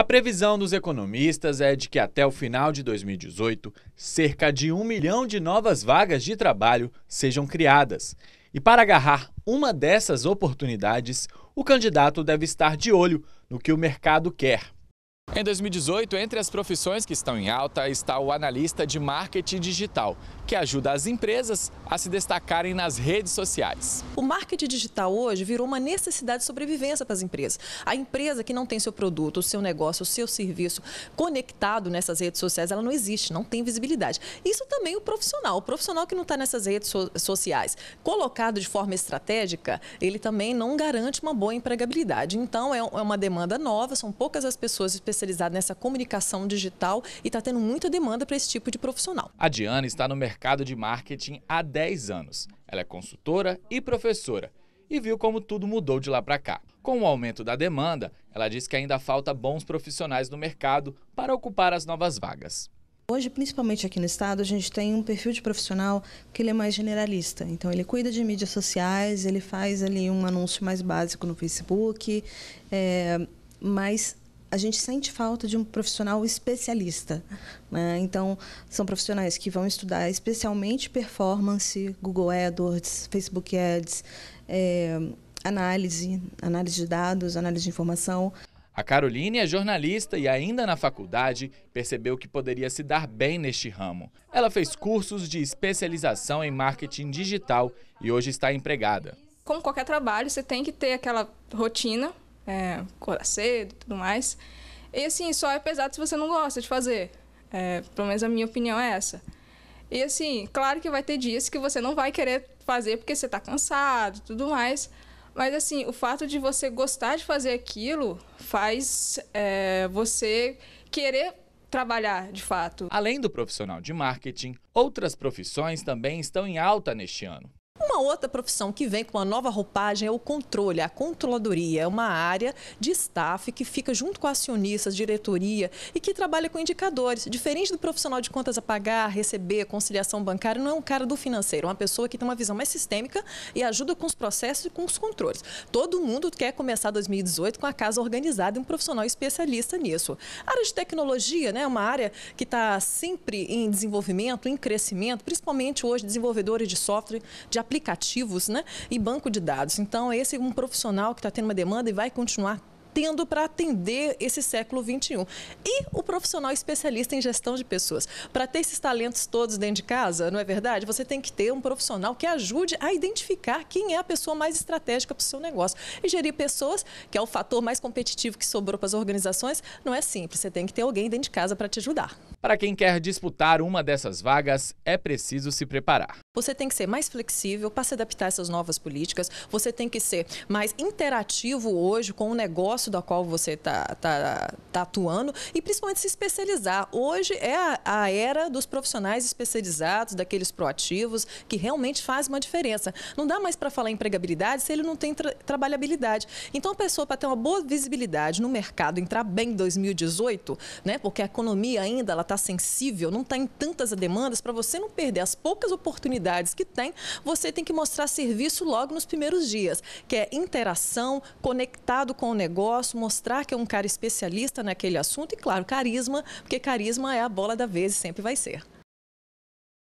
A previsão dos economistas é de que até o final de 2018, cerca de um milhão de novas vagas de trabalho sejam criadas. E para agarrar uma dessas oportunidades, o candidato deve estar de olho no que o mercado quer. Em 2018, entre as profissões que estão em alta está o analista de marketing digital, que ajuda as empresas a se destacarem nas redes sociais. O marketing digital hoje virou uma necessidade de sobrevivência para as empresas. A empresa que não tem seu produto, seu negócio, seu serviço conectado nessas redes sociais, ela não existe, não tem visibilidade. Isso também o profissional. O profissional que não está nessas redes so sociais colocado de forma estratégica, ele também não garante uma boa empregabilidade. Então, é, é uma demanda nova, são poucas as pessoas especializadas especializada nessa comunicação digital e está tendo muita demanda para esse tipo de profissional. A Diana está no mercado de marketing há 10 anos. Ela é consultora e professora e viu como tudo mudou de lá para cá. Com o aumento da demanda, ela diz que ainda falta bons profissionais no mercado para ocupar as novas vagas. Hoje, principalmente aqui no estado, a gente tem um perfil de profissional que ele é mais generalista. Então, ele cuida de mídias sociais, ele faz ali um anúncio mais básico no Facebook, é, mas a gente sente falta de um profissional especialista. Né? Então, são profissionais que vão estudar especialmente performance, Google AdWords, Facebook Ads, é, análise, análise de dados, análise de informação. A Caroline é jornalista e, ainda na faculdade, percebeu que poderia se dar bem neste ramo. Ela fez cursos de especialização em marketing digital e hoje está empregada. Como qualquer trabalho, você tem que ter aquela rotina é, cedo e tudo mais. E assim, só é pesado se você não gosta de fazer. É, pelo menos a minha opinião é essa. E assim, claro que vai ter dias que você não vai querer fazer porque você está cansado e tudo mais. Mas assim, o fato de você gostar de fazer aquilo faz é, você querer trabalhar de fato. Além do profissional de marketing, outras profissões também estão em alta neste ano. Uma outra profissão que vem com uma nova roupagem é o controle, a controladoria. É uma área de staff que fica junto com acionistas, diretoria e que trabalha com indicadores. Diferente do profissional de contas a pagar, receber, conciliação bancária, não é um cara do financeiro, é uma pessoa que tem uma visão mais sistêmica e ajuda com os processos e com os controles. Todo mundo quer começar 2018 com a casa organizada e um profissional especialista nisso. A área de tecnologia, né, é uma área que está sempre em desenvolvimento, em crescimento, principalmente hoje desenvolvedores de software, de aplicativos aplicativos né, e banco de dados. Então, esse é um profissional que está tendo uma demanda e vai continuar tendo para atender esse século XXI. E o profissional especialista em gestão de pessoas. Para ter esses talentos todos dentro de casa, não é verdade? Você tem que ter um profissional que ajude a identificar quem é a pessoa mais estratégica para o seu negócio. E gerir pessoas, que é o fator mais competitivo que sobrou para as organizações, não é simples. Você tem que ter alguém dentro de casa para te ajudar. Para quem quer disputar uma dessas vagas, é preciso se preparar. Você tem que ser mais flexível para se adaptar a essas novas políticas, você tem que ser mais interativo hoje com o negócio da qual você está tá, tá atuando e principalmente se especializar. Hoje é a, a, era dos profissionais especializados, daqueles proativos, que realmente faz uma diferença. Não dá mais para falar em empregabilidade se ele não tem tra trabalhabilidade. Então, a pessoa, para ter uma boa visibilidade no mercado, entrar bem em 2018, né, porque a economia ainda está sensível, não está em tantas demandas, para você não perder as poucas oportunidades que tem, você tem que mostrar serviço logo nos primeiros dias, que é interação, conectado com o negócio posso mostrar que é um cara especialista naquele assunto e, claro, carisma, porque carisma é a bola da vez e sempre vai ser.